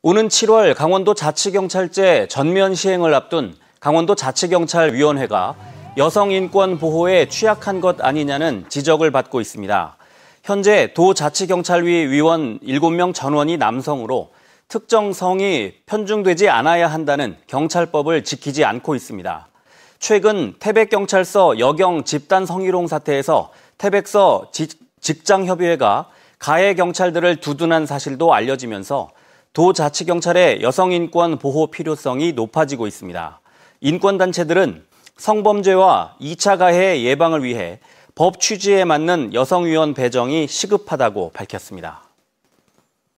오는 7월 강원도 자치경찰제 전면 시행을 앞둔 강원도 자치경찰위원회가 여성 인권 보호에 취약한 것 아니냐는 지적을 받고 있습니다. 현재 도자치경찰위 위원 7명 전원이 남성으로 특정 성이 편중되지 않아야 한다는 경찰법을 지키지 않고 있습니다. 최근 태백경찰서 여경 집단 성희롱 사태에서 태백서 직장협의회가 가해 경찰들을 두둔한 사실도 알려지면서 도 자치경찰의 여성인권 보호 필요성이 높아지고 있습니다. 인권단체들은 성범죄와 2차 가해 예방을 위해 법 취지에 맞는 여성위원 배정이 시급하다고 밝혔습니다.